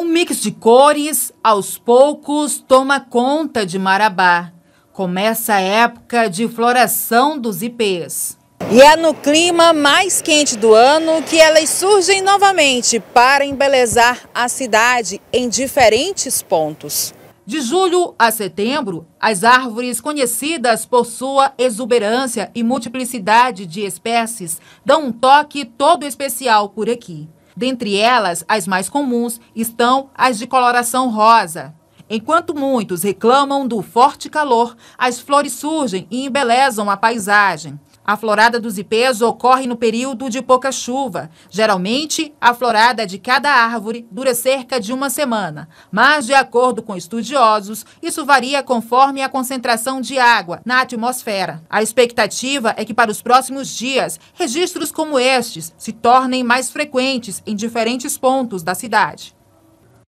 O mix de cores, aos poucos, toma conta de Marabá. Começa a época de floração dos ipês. E é no clima mais quente do ano que elas surgem novamente para embelezar a cidade em diferentes pontos. De julho a setembro, as árvores conhecidas por sua exuberância e multiplicidade de espécies dão um toque todo especial por aqui. Dentre elas, as mais comuns estão as de coloração rosa. Enquanto muitos reclamam do forte calor, as flores surgem e embelezam a paisagem. A florada dos ipês ocorre no período de pouca chuva. Geralmente, a florada de cada árvore dura cerca de uma semana, mas, de acordo com estudiosos, isso varia conforme a concentração de água na atmosfera. A expectativa é que, para os próximos dias, registros como estes se tornem mais frequentes em diferentes pontos da cidade.